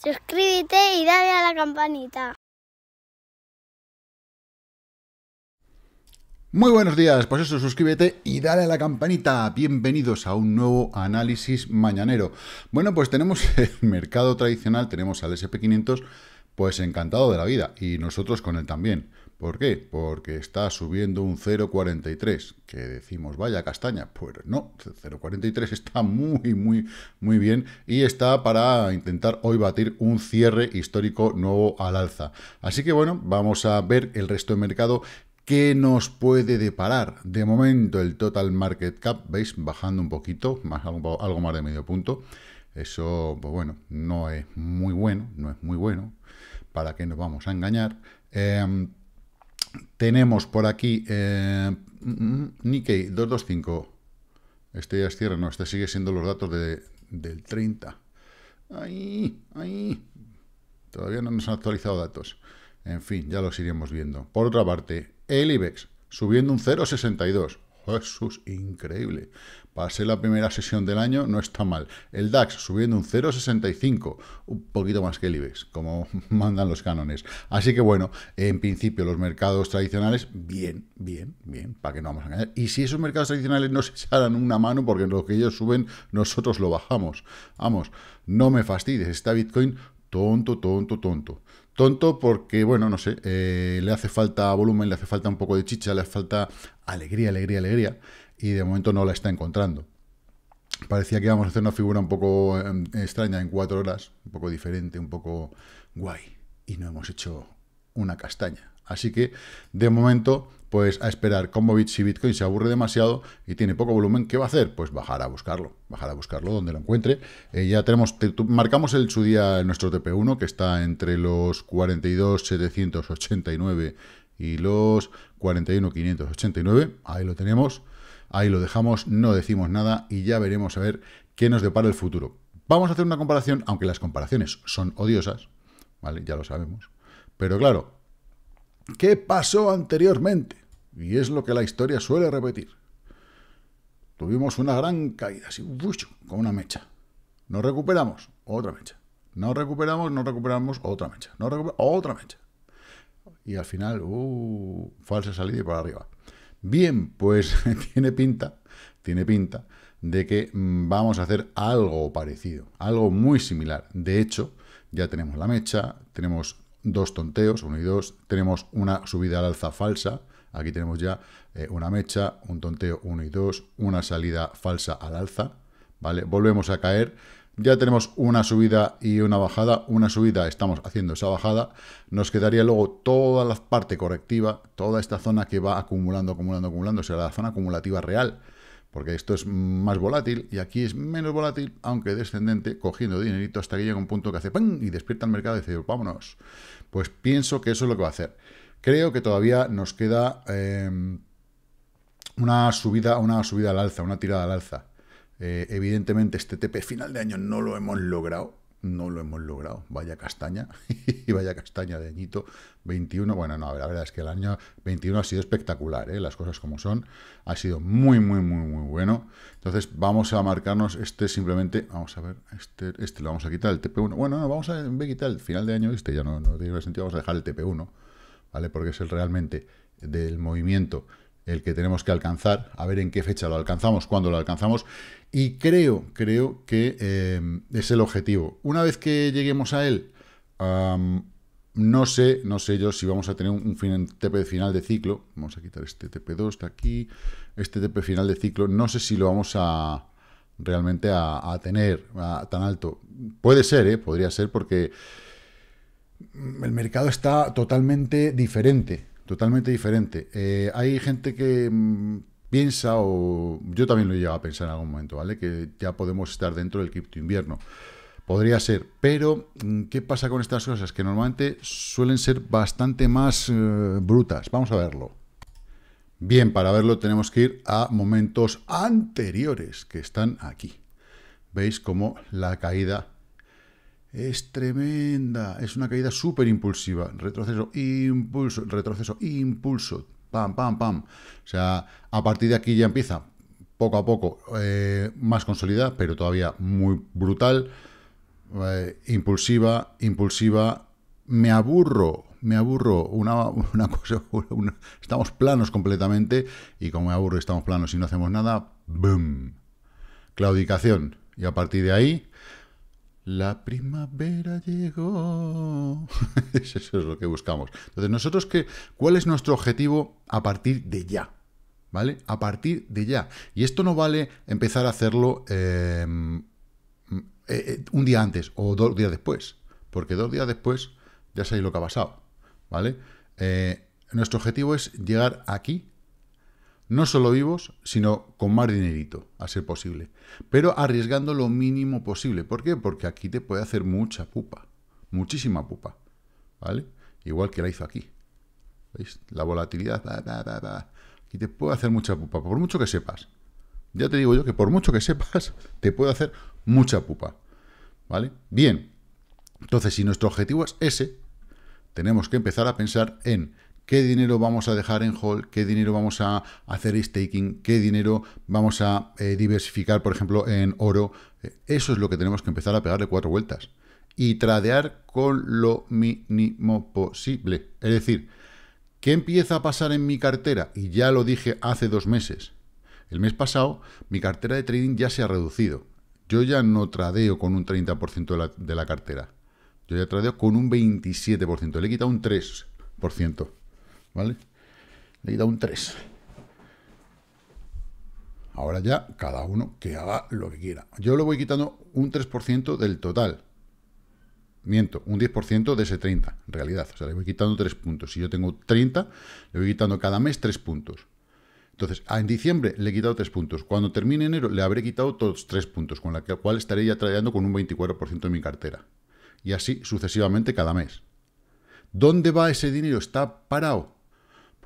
Suscríbete y dale a la campanita. Muy buenos días, pues eso, suscríbete y dale a la campanita. Bienvenidos a un nuevo análisis mañanero. Bueno, pues tenemos el mercado tradicional, tenemos al SP500, pues encantado de la vida y nosotros con él también. ¿Por qué? Porque está subiendo un 0,43, que decimos, vaya castaña, pues no, 0,43 está muy, muy, muy bien y está para intentar hoy batir un cierre histórico nuevo al alza. Así que bueno, vamos a ver el resto de mercado, ¿Qué nos puede deparar? De momento el total market cap, veis, bajando un poquito, más, algo, más de medio punto. Eso, pues bueno, no es muy bueno, no es muy bueno. ¿Para qué nos vamos a engañar? Em, tenemos por aquí eh, mm, mm, Nikkei 225. Este ya es cierre, no, este sigue siendo los datos de, del 30. Ahí, ahí. Todavía no nos han actualizado datos. En fin, ya los iremos viendo. Por otra parte, el IBEX subiendo un 0,62. Jesús, increíble. Para ser la primera sesión del año no está mal. El DAX subiendo un 0,65, un poquito más que el IBEX, como mandan los cánones. Así que bueno, en principio los mercados tradicionales, bien, bien, bien, para que no vamos a engañar. Y si esos mercados tradicionales no se echaran una mano, porque lo que ellos suben, nosotros lo bajamos. Vamos, no me fastidies, está Bitcoin tonto, tonto, tonto. Tonto porque, bueno, no sé, eh, le hace falta volumen, le hace falta un poco de chicha, le hace falta alegría, alegría, alegría y de momento no la está encontrando. Parecía que íbamos a hacer una figura un poco em, extraña en cuatro horas, un poco diferente, un poco guay, y no hemos hecho una castaña. Así que, de momento, pues a esperar como Bitcoin se aburre demasiado y tiene poco volumen, ¿qué va a hacer? Pues bajar a buscarlo, bajar a buscarlo donde lo encuentre. Eh, ya tenemos, marcamos el su día en nuestro TP1, que está entre los 42.789 y los 41.589, ahí lo tenemos. Ahí lo dejamos, no decimos nada y ya veremos a ver qué nos depara el futuro. Vamos a hacer una comparación, aunque las comparaciones son odiosas, ¿vale? Ya lo sabemos. Pero claro, ¿qué pasó anteriormente? Y es lo que la historia suele repetir. Tuvimos una gran caída, así, con una mecha. Nos recuperamos, otra mecha. Nos recuperamos, nos recuperamos, otra mecha. Nos recuperamos, otra mecha. Y al final, uh, falsa salida y para arriba. Bien, pues tiene pinta, tiene pinta de que mm, vamos a hacer algo parecido, algo muy similar. De hecho, ya tenemos la mecha, tenemos dos tonteos, uno y dos, tenemos una subida al alza falsa, aquí tenemos ya eh, una mecha, un tonteo uno y dos, una salida falsa al alza, ¿vale? Volvemos a caer, ya tenemos una subida y una bajada. Una subida, estamos haciendo esa bajada. Nos quedaría luego toda la parte correctiva, toda esta zona que va acumulando, acumulando, acumulando, será la zona acumulativa real. Porque esto es más volátil y aquí es menos volátil, aunque descendente, cogiendo dinerito hasta que llega un punto que hace ¡pam! y despierta el mercado y dice, vámonos. Pues pienso que eso es lo que va a hacer. Creo que todavía nos queda eh, una subida, una subida al alza, una tirada al alza. Eh, evidentemente este TP final de año no lo hemos logrado, no lo hemos logrado, vaya castaña, y vaya castaña de añito 21, bueno, no, la verdad es que el año 21 ha sido espectacular, ¿eh? las cosas como son, ha sido muy, muy, muy, muy bueno, entonces vamos a marcarnos este simplemente, vamos a ver, este, este lo vamos a quitar, el TP1, bueno, no, vamos a, quitar el final de año, este ya no, no tiene sentido, vamos a dejar el TP1, ¿vale? Porque es el realmente del movimiento el que tenemos que alcanzar, a ver en qué fecha lo alcanzamos, cuándo lo alcanzamos, y creo, creo que em, es el objetivo. Una vez que lleguemos a él, no sé, no sé yo si vamos a tener un, TP final de ciclo. Vamos a quitar este TP2 está aquí, este TP final de ciclo. No sé si lo vamos a realmente a, tener tan alto. Puede ser, ¿eh? podría ser, porque el mercado está totalmente diferente. Totalmente diferente. Eh, hay gente que mm, piensa, o yo también lo he a pensar en algún momento, ¿vale? Que ya podemos estar dentro del cripto invierno. Podría ser, pero mm, ¿qué pasa con estas cosas? Que normalmente suelen ser bastante más eh, brutas. Vamos a verlo. Bien, para verlo tenemos que ir a momentos anteriores que están aquí. Veis cómo la caída es tremenda. Es una caída súper impulsiva. Retroceso, impulso, retroceso, impulso pam, pam, pam. O sea, a partir de aquí ya empieza poco a poco eh, más consolidada, pero todavía muy brutal, eh, impulsiva, impulsiva. Me aburro, me aburro. Una, una cosa, estamos planos completamente y como me aburro estamos planos y no hacemos nada, boom, claudicación. Y a partir de ahí, la primavera llegó. Eso es lo que buscamos. Entonces, nosotros qué, ¿cuál es nuestro objetivo a partir de ya? ¿Vale? A partir de ya. Y esto no vale empezar a hacerlo em, eh, eh, un día antes o dos días después. Porque dos días después ya sabéis lo que ha pasado. ¿Vale? Eh, nuestro objetivo es llegar aquí no solo vivos, sino con más dinerito, a ser posible. Pero arriesgando lo mínimo posible. ¿Por qué? Porque aquí te puede hacer mucha pupa. Muchísima pupa. ¿Vale? Igual que la hizo aquí. ¿Veis? La volatilidad. aquí te puede hacer mucha pupa, por mucho que sepas. Ya te digo yo que por mucho que sepas, te puede hacer mucha pupa. ¿Vale? Bien. Entonces, si nuestro objetivo es ese, tenemos que empezar a pensar en qué dinero vamos a dejar en hold, qué dinero vamos a hacer staking, qué dinero vamos a eh, diversificar, por ejemplo, en oro. Eh, eso es lo que tenemos que empezar a pegarle cuatro vueltas. Y tradear con lo mínimo posible. Es decir, ¿qué empieza a pasar en mi cartera? Y ya lo dije hace dos meses. El mes pasado, mi cartera de trading ya se ha reducido. Yo ya no tradeo con un 30% de la, de la cartera. Yo ya tradeo con un 27%. Le he quitado un 3%. ¿vale? Le he dado un 3. Ahora ya, cada uno que haga lo que quiera. Yo le voy quitando un 3% del total. Miento, un 10% de ese 30, en realidad. O sea, le voy quitando 3 puntos. Si yo tengo 30, le voy quitando cada mes 3 puntos. Entonces, ah, en diciembre le he quitado 3 puntos. Cuando termine enero, le habré quitado todos 3 puntos, con la cual estaré ya trayendo con un 24% de mi cartera. Y así sucesivamente cada mes. ¿Dónde va ese dinero? Está parado.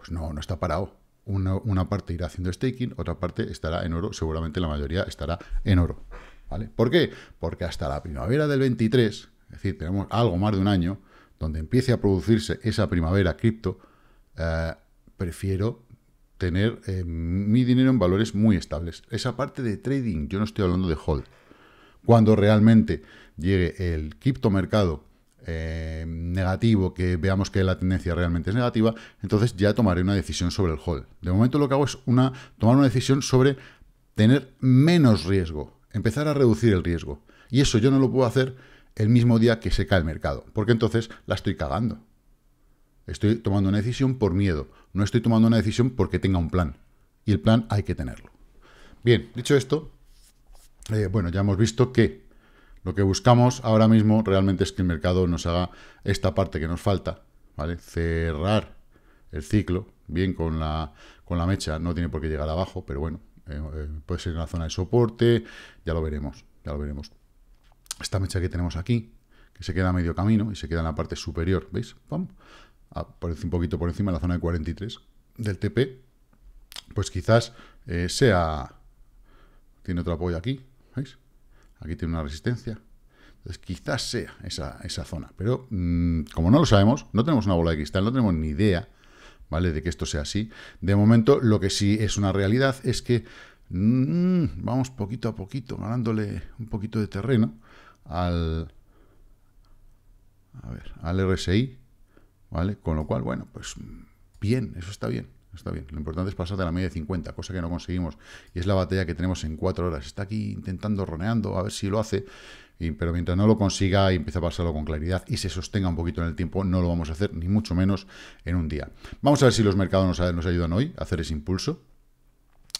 Pues no, no está parado. Una, una, parte irá haciendo staking, otra parte estará en oro, seguramente la mayoría estará en oro. ¿vale? ¿Por qué? Porque hasta la primavera del 23, es decir, tenemos algo más de un año, donde empiece a producirse esa primavera cripto, eh, prefiero tener eh, mi dinero en valores muy estables. Esa parte de trading, yo no estoy hablando de hold. Cuando realmente llegue el criptomercado eh, negativo, que veamos que la tendencia realmente es negativa, entonces ya tomaré una decisión sobre el hold. De momento lo que hago es una, tomar una decisión sobre tener menos riesgo, empezar a reducir el riesgo. Y eso yo no lo puedo hacer el mismo día que se cae el mercado, porque entonces la estoy cagando. Estoy tomando una decisión por miedo, no estoy tomando una decisión porque tenga un plan. Y el plan hay que tenerlo. Bien, dicho esto, eh, bueno, ya hemos visto que lo que buscamos ahora mismo realmente es que el mercado nos haga esta parte que nos falta, ¿vale? Cerrar el ciclo, bien con la, con la mecha, no tiene por qué llegar abajo, pero bueno, eh, eh, puede ser en la zona de soporte, ya lo veremos, ya lo veremos. Esta mecha que tenemos aquí, que se queda a medio camino y se queda en la parte superior, ¿veis? Pam, ah, un poquito por encima, en la zona de 43 del TP, pues quizás eh, sea... Tiene otro apoyo aquí, ¿veis? Aquí tiene una resistencia. Entonces quizás sea esa, zona. Pero mm, como no lo sabemos, no tenemos una bola de cristal, no tenemos ni idea ¿vale? de que esto sea así. De momento lo que sí es una realidad es que mm, vamos poquito a poquito ganándole un poquito de terreno al, al RSI. ¿vale? Con lo cual, bueno, pues bien, eso está bien está bien. Lo importante es pasar de la media de 50, cosa que no conseguimos. Y es la batalla que tenemos en cuatro horas. Está aquí intentando, roneando, a ver si lo hace. pero mientras no lo consiga y empiece a pasarlo con claridad y se sostenga un poquito en el tiempo, no lo vamos a hacer, ni mucho menos en un día. Vamos a ver si los mercados nos, ayudan hoy a hacer ese impulso.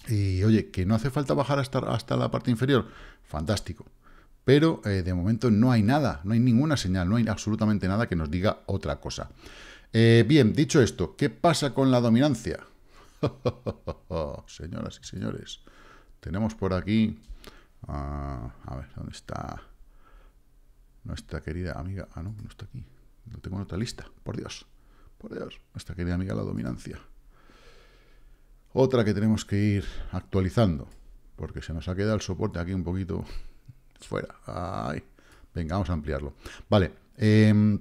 Y oye, que no hace falta bajar hasta, hasta la parte inferior. Fantástico pero eh, de momento no hay nada, no hay ninguna señal, no hay absolutamente nada que nos diga otra cosa. Eh, bien, dicho esto, ¿qué pasa con la dominancia? Señoras y señores, tenemos por aquí... a ver, ¿dónde está nuestra querida amiga? Ah, no, no está aquí. No tengo otra lista. Por Dios, por Dios. Nuestra querida amiga la dominancia. Otra que tenemos que ir actualizando, porque se nos ha quedado el soporte aquí un poquito fuera. Ay, venga, vamos a ampliarlo. Vale, eh,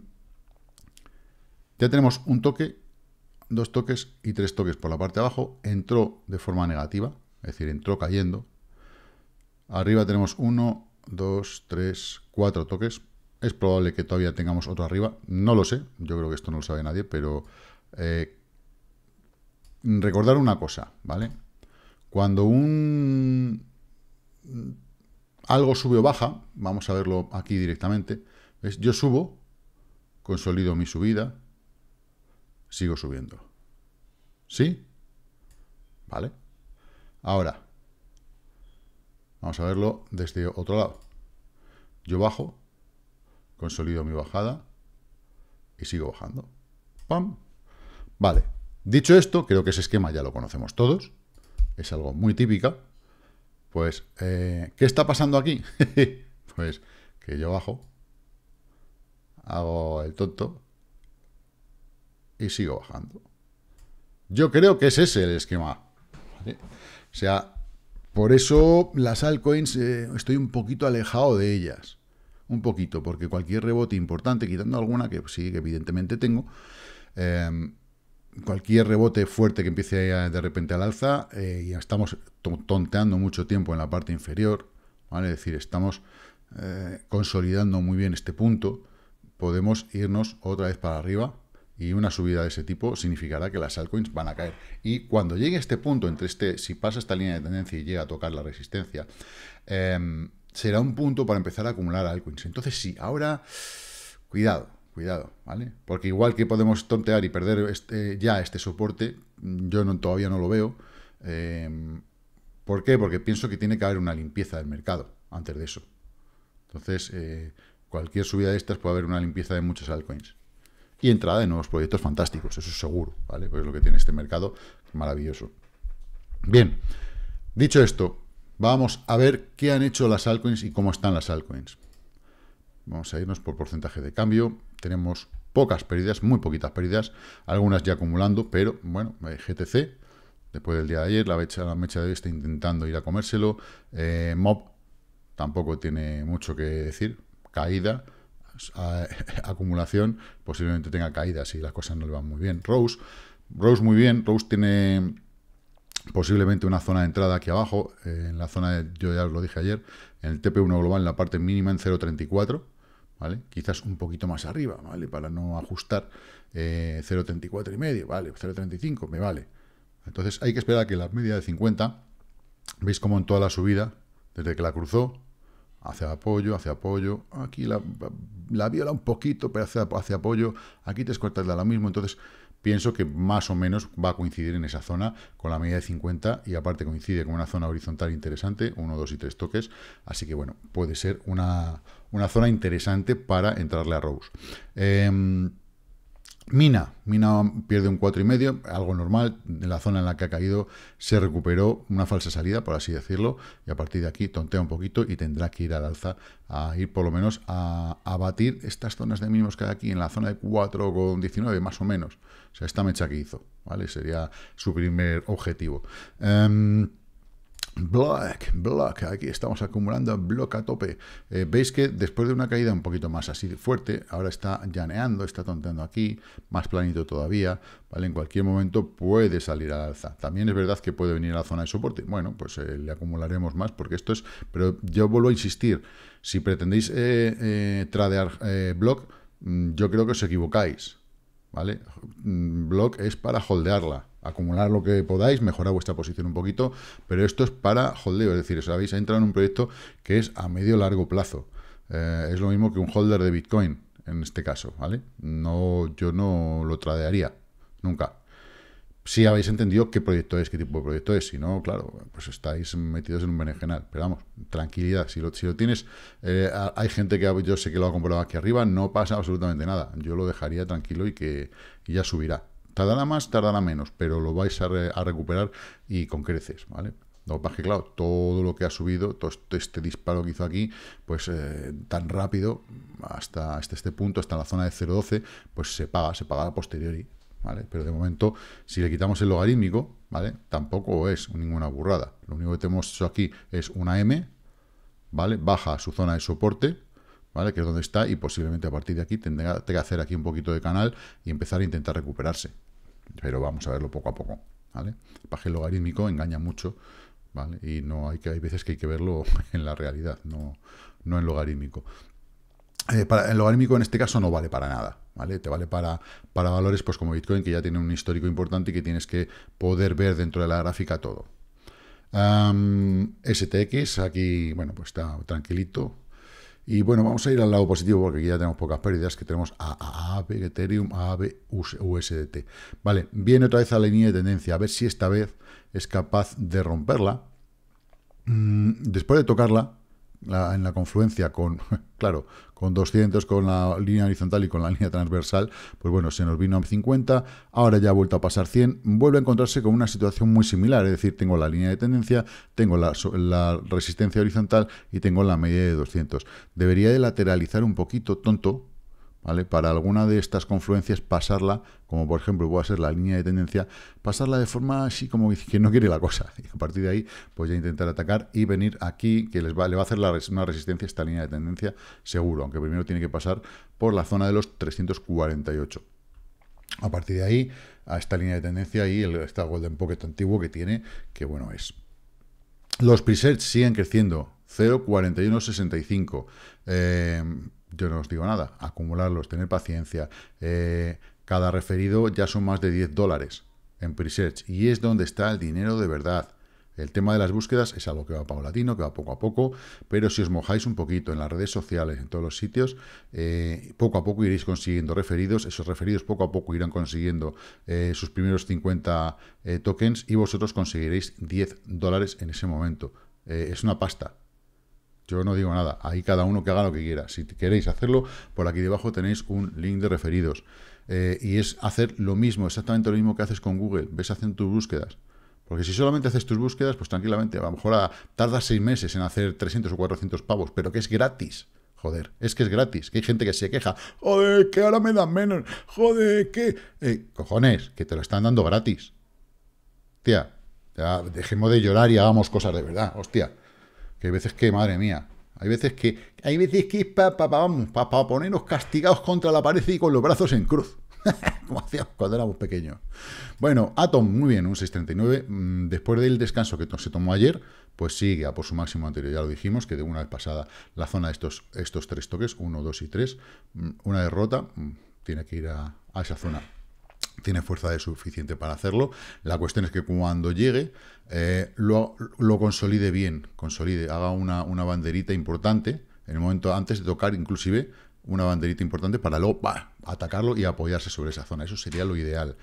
ya tenemos un toque, dos toques y tres toques por la parte de abajo. Entró de forma negativa, es decir, entró cayendo. Arriba tenemos uno, dos, tres, cuatro toques. Es probable que todavía tengamos otro arriba. No lo sé, yo creo que esto no lo sabe nadie, pero... Eh, recordar una cosa, ¿vale? Cuando un algo sube o baja, vamos a verlo aquí directamente, yo subo, consolido mi subida, sigo subiendo. ¿Sí? ¿Vale? Ahora, vamos a verlo desde otro lado. Yo bajo, consolido mi bajada y sigo bajando. ¡Pam! Vale. Dicho esto, creo que ese esquema ya lo conocemos todos. Es algo muy típica. Pues, eh, ¿qué está pasando aquí? pues que yo bajo, hago el tonto, y sigo bajando. Yo creo que es ese el esquema. O sea, por eso las altcoins eh, estoy un poquito alejado de ellas. Un poquito, porque cualquier rebote importante, quitando alguna que sí, que evidentemente tengo, em, cualquier rebote fuerte que empiece de repente al alza, eh, y estamos tonteando mucho tiempo en la parte inferior, ¿vale? Es decir, estamos eh, consolidando muy bien este punto, podemos irnos otra vez para arriba y una subida de ese tipo significará que las altcoins van a caer. Y cuando llegue este punto, entre este, si pasa esta línea de tendencia y llega a tocar la resistencia, em, será un punto para empezar a acumular altcoins. Entonces, sí, ahora, cuidado, cuidado, ¿vale? Porque igual que podemos tontear y perder este, ya este soporte, yo todavía no lo veo. Em, ¿Por qué? Porque pienso que tiene que haber una limpieza del mercado antes de eso. Entonces, eh, cualquier subida de estas puede haber una limpieza de muchas altcoins y entrada de nuevos proyectos fantásticos, eso es seguro, ¿vale? Pues es lo que tiene este mercado, maravilloso. Bien, dicho esto, vamos a ver qué han hecho las altcoins y cómo están las altcoins. Vamos a irnos por porcentaje de cambio, tenemos pocas pérdidas, muy poquitas pérdidas, algunas ya acumulando, pero bueno, GTC, después del día de ayer, la mecha, de hoy está intentando ir a comérselo, eh, MOB tampoco tiene mucho que decir, caída, acumulación, posiblemente tenga caídas y las cosas no le van muy bien. Rose, Rose muy bien, Rose tiene posiblemente una zona de entrada aquí abajo, eh, en la zona, de, yo ya os lo dije ayer, en el TP1 global, en la parte mínima en 0.34, ¿vale? Quizás un poquito más arriba, ¿vale? Para no ajustar 0.34 eh, y medio, ¿vale? 0.35, me vale. Entonces hay que esperar a que la media de 50, veis como en toda la subida, desde que la cruzó, Hacia apoyo, hace apoyo, aquí la, viola un poquito, pero hace, apoyo, aquí te escortas la lo mismo, entonces pienso que más o menos va a coincidir en esa zona con la media de 50 y aparte coincide con una zona horizontal interesante, 1, 2 y 3 toques, así que bueno, puede ser una, una zona interesante para entrarle a Rose. Em, Mina, Mina pierde un 4,5, algo normal, en la zona en la que ha caído se recuperó una falsa salida, por así decirlo, y a partir de aquí tontea un poquito y tendrá que ir al alza, a ir por lo menos a, batir estas zonas de mínimos que hay aquí, en la zona de 4,19 más o menos, o sea, esta mecha que hizo, ¿vale? Sería su primer objetivo. Em, block, block, aquí estamos acumulando block a tope. Eh, veis que después de una caída un poquito más así fuerte, ahora está llaneando, está tonteando aquí, más planito todavía, ¿vale? En cualquier momento puede salir al alza. También es verdad que puede venir a la zona de soporte. Bueno, pues eh, le acumularemos más porque esto es... Pero yo vuelvo a insistir, si pretendéis eh, tradear block, mm, yo creo que os equivocáis, ¿vale? Mm, blog es para holdearla, acumular lo que podáis, mejorar vuestra posición un poquito, pero esto es para holdeo, es decir, sabéis, entrado en un proyecto que es a medio largo plazo. Eh, es lo mismo que un holder de Bitcoin, en este caso, ¿vale? No, yo no lo tradearía, nunca si habéis entendido qué proyecto es, qué tipo de proyecto es. Si no, claro, pues estáis metidos en un berenjenal. Pero vamos, tranquilidad. Si lo, tienes, eh, hay gente que yo sé que lo ha comprado aquí arriba, no pasa absolutamente nada. Yo lo dejaría tranquilo y que ya subirá. Tardará más, tardará menos, pero lo vais a, recuperar y con creces, ¿vale? Lo es que claro, todo lo que ha subido, todo este, este disparo que hizo aquí, pues eh, tan rápido, hasta, este punto, hasta la zona de 0.12, pues se paga, se paga a posteriori. Pero de momento, si le quitamos el logarítmico, ¿vale? Tampoco es ninguna burrada. Lo único que tenemos aquí es una M, ¿vale? Baja a su zona de soporte, ¿vale? Que es donde está y posiblemente a partir de aquí tenga que hacer aquí un poquito de canal y empezar a intentar recuperarse. Pero vamos a verlo poco a poco, ¿vale? El paje logarítmico engaña mucho, ¿vale? Y no hay que hay veces que hay que verlo en la realidad, no, en logarítmico. el eh, logarítmico en este caso no vale para nada, te vale para, para valores pues como Bitcoin, que ya tiene un histórico importante y que tienes que poder ver dentro de la gráfica todo. STX, aquí, bueno, pues está tranquilito. Y bueno, vamos a ir al lado positivo porque aquí ya tenemos pocas pérdidas, que tenemos AAB, Ethereum, AAB, USDT. Vale, viene otra vez a la línea de tendencia, a ver si esta vez es capaz de romperla. Mm, después de tocarla, en la confluencia con, claro, con 200, con la línea horizontal y con la línea transversal, pues bueno, se nos vino a 50, ahora ya ha vuelto a pasar 100, vuelve a encontrarse con una situación muy similar, es decir, tengo la línea de tendencia, tengo la, resistencia horizontal y tengo la media de 200. Debería de lateralizar un poquito, tonto, ¿vale? Para alguna de estas confluencias pasarla, como por ejemplo puede ser la línea de tendencia, pasarla de forma así como que no quiere la cosa. Y a partir de ahí, pues ya intentar atacar y venir aquí, que les va, le va a hacer la una resistencia a esta línea de tendencia seguro, aunque primero tiene que pasar por la zona de los 348. A partir de ahí, a esta línea de tendencia y el, esta Golden Pocket antiguo que tiene, que bueno es. Los presets siguen creciendo, 0,4165. Eh, yo no os digo nada, acumularlos, tener paciencia. Eh, cada referido ya son más de 10 dólares en Presearch y es donde está el dinero de verdad. El tema de las búsquedas es algo que va paulatino, que va poco a poco, pero si os mojáis un poquito en las redes sociales, en todos los sitios, eh, poco a poco iréis consiguiendo referidos, esos referidos poco a poco irán consiguiendo eh, sus primeros 50 tokens y vosotros conseguiréis 10 dólares en ese momento. es una pasta, yo no digo nada, ahí cada uno que haga lo que quiera. Si queréis hacerlo, por aquí debajo tenéis un link de referidos. Eh, y es hacer lo mismo, exactamente lo mismo que haces con Google. Ves haciendo tus búsquedas. Porque si solamente haces tus búsquedas, pues tranquilamente, a lo mejor a, tardas seis meses en hacer 300 o 400 pavos, pero que es gratis. Joder, es que es gratis, que hay gente que se queja, joder, que ahora me dan menos, joder, que... Eh, cojones, que te lo están dando gratis. Tía, dejemos de llorar y hagamos cosas de verdad, hostia. Que hay veces que, madre mía, hay veces que, hay veces que para ponernos castigados contra la pared y con los brazos en cruz. Como hacíamos cuando éramos pequeños. Bueno, Atom, muy bien, un 6.39. Mm, después del descanso que se tomó ayer, pues sigue a por su máximo anterior. Ya lo dijimos, que de una vez pasada la zona de estos, estos tres toques, 1, 2 y 3, mm, una derrota, mm, tiene que ir a esa zona tiene fuerza de suficiente para hacerlo. La cuestión es que cuando llegue, eh, lo, consolide bien, consolide, haga una, una, banderita importante, en el momento antes de tocar inclusive una banderita importante para luego atacarlo y apoyarse sobre esa zona. Eso sería lo ideal.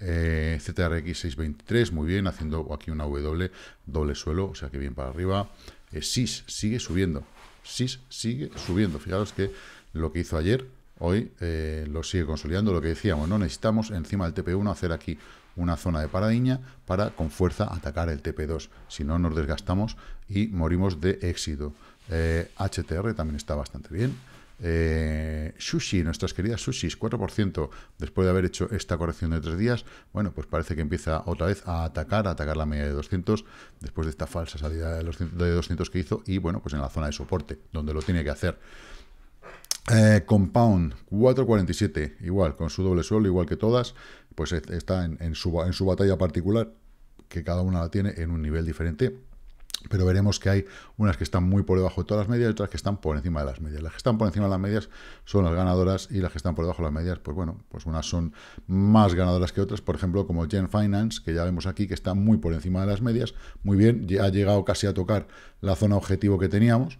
Eh, 623, muy bien, haciendo aquí una W, doble suelo, o sea que bien para arriba. Eh, SIS sigue subiendo, SIS sigue subiendo. Fijaros que lo que hizo ayer Hoy eh, lo sigue consolidando lo que decíamos, no necesitamos encima del TP1 hacer aquí una zona de paradiña para con fuerza atacar el TP2, si no nos desgastamos y morimos de éxito. HTR eh, también está bastante bien. Eh, sushi, nuestras queridas sushis, 4%, después de haber hecho esta corrección de tres días, bueno, pues parece que empieza otra vez a atacar, a atacar la media de 200, después de esta falsa salida de, los, de 200 que hizo, y bueno, pues en la zona de soporte, donde lo tiene que hacer. Eh, Compound 447, igual, con su doble suelo, igual que todas, pues está en, su, en su batalla particular, que cada una la tiene en un nivel diferente. Pero veremos que hay unas que están muy por debajo de todas las medias y otras que están por encima de las medias. Las que están por encima de las medias son las ganadoras y las que están por debajo de las medias, pues bueno, pues unas son más ganadoras que otras. Por ejemplo, como Gen Finance, que ya vemos aquí que está muy por encima de las medias. Muy bien, ya ha llegado casi a tocar la zona objetivo que teníamos.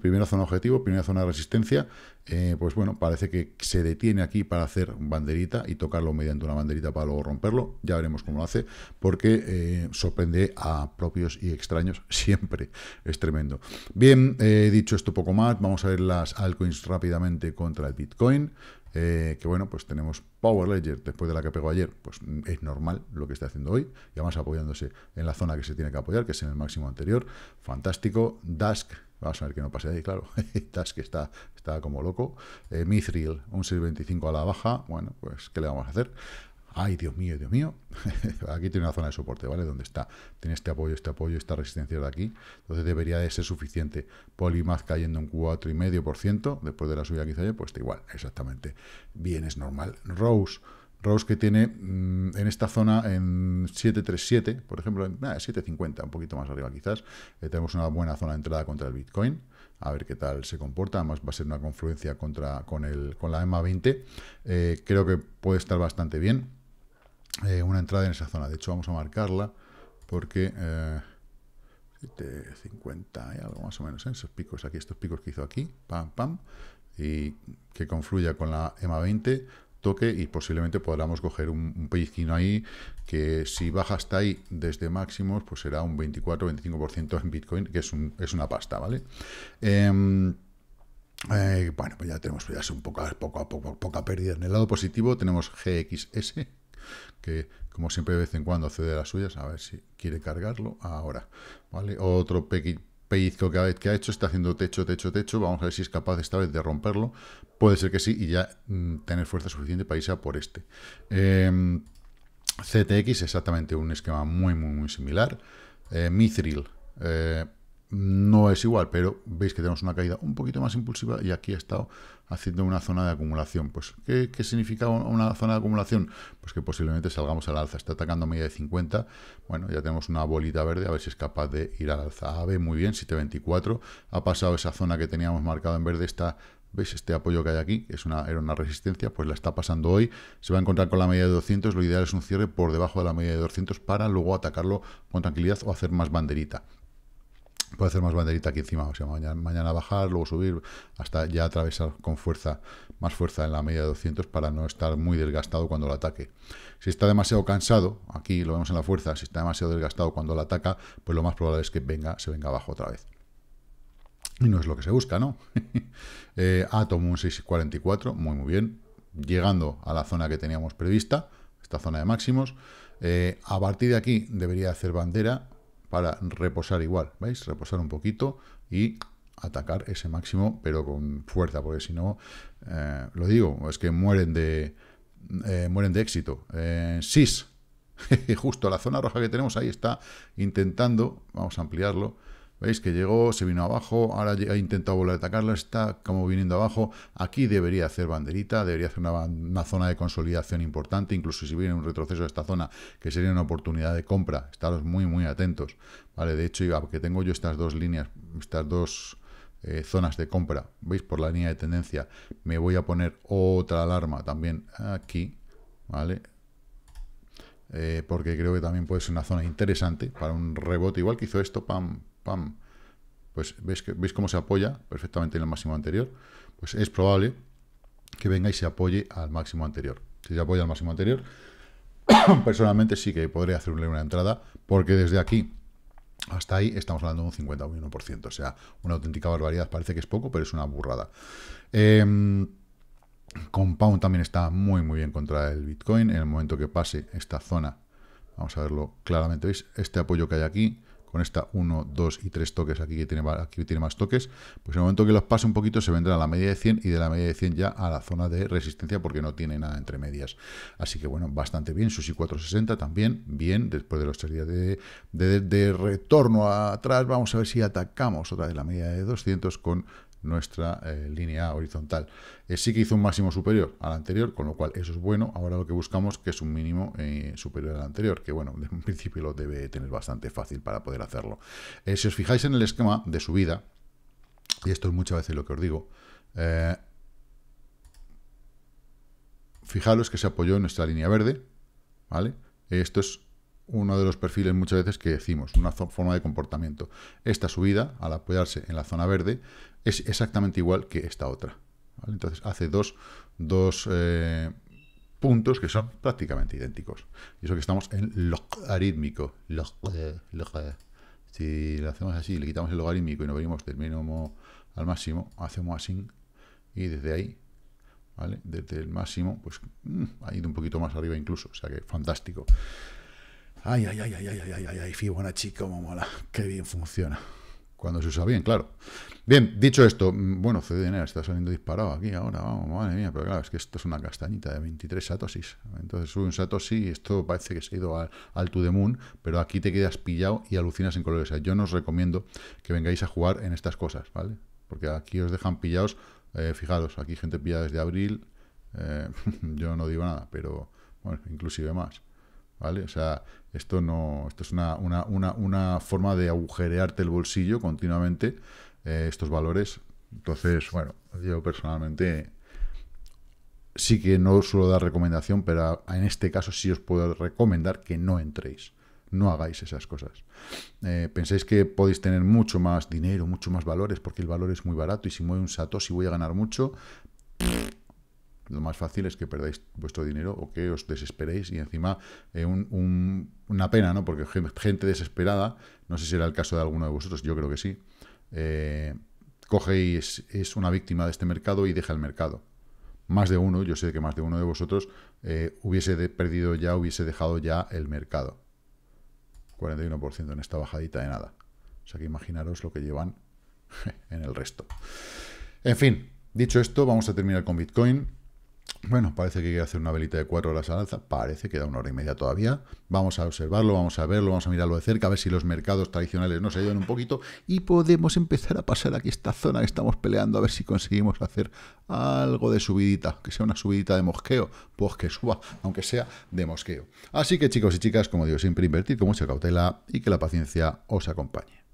Primera zona objetivo, primera zona de resistencia, eh, pues bueno, parece que se detiene aquí para hacer banderita y tocarlo mediante una banderita para luego romperlo, ya veremos cómo lo hace, porque eh, sorprende a propios y extraños siempre, es tremendo. Bien, eh, dicho esto poco más, vamos a ver las altcoins rápidamente contra el Bitcoin, eh, que bueno, pues tenemos Power Ledger después de la que pegó ayer, pues es normal lo que está haciendo hoy, y además apoyándose en la zona que se tiene que apoyar, que es en el máximo anterior, fantástico, Dask Vamos a ver que no pase ahí, claro. Task está, está como loco. Eh, Mithril, un 6.25 a la baja. Bueno, pues, ¿qué le vamos a hacer? Ay, Dios mío, Dios mío. aquí tiene una zona de soporte, ¿vale? Donde está. Tiene este apoyo, este apoyo, esta resistencia de aquí. Entonces debería de ser suficiente. Polimaz cayendo un 4,5%. Después de la subida quizá hizo pues está igual. Exactamente. Bien, es normal. Rose Rose que tiene mm, en esta zona en 737, por ejemplo, en 750, ah, un poquito más arriba quizás, eh, tenemos una buena zona de entrada contra el Bitcoin, a ver qué tal se comporta, además va a ser una confluencia contra, con, el, con la EMA 20, eh, creo que puede estar bastante bien, eh, una entrada en esa zona, de hecho vamos a marcarla, porque... 750 y algo más o menos, esos picos aquí, estos picos que hizo aquí, pam, pam, y que confluya con la EMA 20, toque y posiblemente podamos coger un, pellizcino ahí que si baja hasta ahí desde máximos pues será un 24-25% en Bitcoin que es, un, es una pasta, ¿vale? Em, eh, bueno, pues ya tenemos pues ya un poco, poco, poco, poca pérdida. En el lado positivo tenemos GXS, que como siempre de vez en cuando cede las suyas, a ver si quiere cargarlo ahora, ¿vale? Otro pequeño pellizco cada vez que ha hecho, está haciendo techo, techo, techo, vamos a ver si es capaz esta vez de romperlo, puede ser que sí, y ya mm, tener fuerza suficiente para irse a por este. Em, CTX, exactamente un esquema muy, muy, muy similar. Eh, Mithril, eh, no es igual, pero veis que tenemos una caída un poquito más impulsiva y aquí ha estado haciendo una zona de acumulación. Pues, ¿qué, significa una zona de acumulación? Pues que posiblemente salgamos al alza. Está atacando media de 50. Bueno, ya tenemos una bolita verde, a ver si es capaz de ir al alza. B, muy bien, 7.24. Ha pasado esa zona que teníamos marcado en verde, está ¿Veis este apoyo que hay aquí? Es una, era una resistencia, pues la está pasando hoy. Se va a encontrar con la media de 200. Lo ideal es un cierre por debajo de la media de 200 para luego atacarlo con tranquilidad o hacer más banderita. Puede hacer más banderita aquí encima, o sea, mañana, mañana, bajar, luego subir, hasta ya atravesar con fuerza, más fuerza en la media de 200 para no estar muy desgastado cuando lo ataque. Si está demasiado cansado, aquí lo vemos en la fuerza, si está demasiado desgastado cuando lo ataca, pues lo más probable es que venga, se venga abajo otra vez. Y no es lo que se busca, ¿no? eh, Atom un 644, muy muy bien, llegando a la zona que teníamos prevista, esta zona de máximos. Eh, a partir de aquí debería hacer bandera, para reposar igual, ¿veis? Reposar un poquito y atacar ese máximo, pero con fuerza, porque si no, eh, lo digo, es que mueren de, eh, mueren de éxito. Eh, SIS, justo la zona roja que tenemos ahí está intentando, vamos a ampliarlo, ¿Veis que llegó, se vino abajo, ahora ha intentado volver a atacarla, está como viniendo abajo. Aquí debería hacer banderita, debería hacer una, zona de consolidación importante, incluso si viene un retroceso de esta zona, que sería una oportunidad de compra. Estaros muy, muy atentos. ¿vale? De hecho, porque tengo yo estas dos líneas, estas dos... Eh, zonas de compra, veis por la línea de tendencia, me voy a poner otra alarma también aquí, ¿vale? Eh, porque creo que también puede ser una zona interesante para un rebote, igual que hizo esto, pam, pues veis, que, cómo se apoya perfectamente en el máximo anterior, pues es probable que venga y se apoye al máximo anterior. Si se apoya al máximo anterior, personalmente sí que podría hacerle una entrada, porque desde aquí hasta ahí estamos hablando de un 51%, o sea, una auténtica barbaridad, parece que es poco, pero es una burrada. Em, Compound también está muy muy bien contra el Bitcoin, en el momento que pase esta zona, vamos a verlo claramente, ¿veis? Este apoyo que hay aquí, con esta 1, 2 y 3 toques aquí que tiene, aquí tiene más toques, pues en el momento que los pase un poquito se vendrán a la media de 100 y de la media de 100 ya a la zona de resistencia porque no tiene nada entre medias. Así que bueno, bastante bien, Susi 460 también, bien, después de los tres días de, de retorno atrás, vamos a ver si atacamos otra vez la media de 200 con nuestra eh, línea horizontal. Eh, sí que hizo un máximo superior al anterior, con lo cual eso es bueno. Ahora lo que buscamos que es un mínimo eh, superior al anterior, que bueno, en principio lo debe tener bastante fácil para poder hacerlo. si os fijáis en el esquema de subida, y esto es muchas veces lo que os digo, fijaros que se apoyó en nuestra línea verde, ¿vale? Esto es uno de los perfiles muchas veces que decimos, una forma de comportamiento. Esta subida, al apoyarse en la zona verde, es exactamente igual que esta otra. Entonces hace dos, dos eh, puntos que son prácticamente idénticos. Y eso que estamos en logarítmico. Log, Si lo hacemos así, le quitamos el logarítmico y nos venimos del mínimo al máximo, hacemos así y desde ahí ¿Vale? Desde el máximo, pues mm, ha ido un poquito más arriba incluso, o sea que fantástico. Ay, ay, ay, ay, ay, ay, ay, ay, Fibonacci, cómo mola. Qué bien funciona. Cuando se usa bien, claro. Bien, dicho esto, mm, bueno, CDN está saliendo disparado aquí ahora, vamos, madre mía, pero claro, es que esto es una castañita de 23 satosis. Entonces sube un satosis, y esto parece que se ha ido al, al to the moon, pero aquí te quedas pillado y alucinas en colores. O sea, yo no os recomiendo que vengáis a jugar en estas cosas, ¿vale? Porque aquí os dejan pillados, eh, fijaros, aquí gente pillada desde abril, eh, yo no digo nada, pero bueno, inclusive más. ¿vale? O sea, esto no, esto es una, forma de agujerearte el bolsillo continuamente, eh, estos valores. Entonces, bueno, yo personalmente sí que no os suelo dar recomendación, pero en este caso sí os puedo recomendar que no entréis. No hagáis esas cosas. Eh, pensáis que podéis tener mucho más dinero, mucho más valores, porque el valor es muy barato y si mueve un satoshi voy a ganar mucho lo más fácil es que perdáis vuestro dinero o que os desesperéis y encima eh, una pena, ¿no? Porque gente desesperada, no sé si era el caso de alguno de vosotros, yo creo que sí, eh, es, una víctima de este mercado y deja el mercado. Más de uno, yo sé que más de uno de vosotros eh, hubiese perdido ya, hubiese dejado ya el mercado. 41% en esta bajadita de nada. O sea que imaginaros lo que llevan en el resto. En fin, dicho esto, vamos a terminar con Bitcoin. Bueno, parece que quiere hacer una velita de cuatro horas al alza, parece que da una hora y media todavía. Vamos a observarlo, vamos a verlo, vamos a mirarlo de cerca, a ver si los mercados tradicionales nos ayudan un poquito y podemos empezar a pasar aquí esta zona que estamos peleando, a ver si conseguimos hacer algo de subidita, que sea una subidita de mosqueo, pues que suba, aunque sea de mosqueo. Así que chicos y chicas, como digo, siempre invertir con mucha cautela y que la paciencia os acompañe.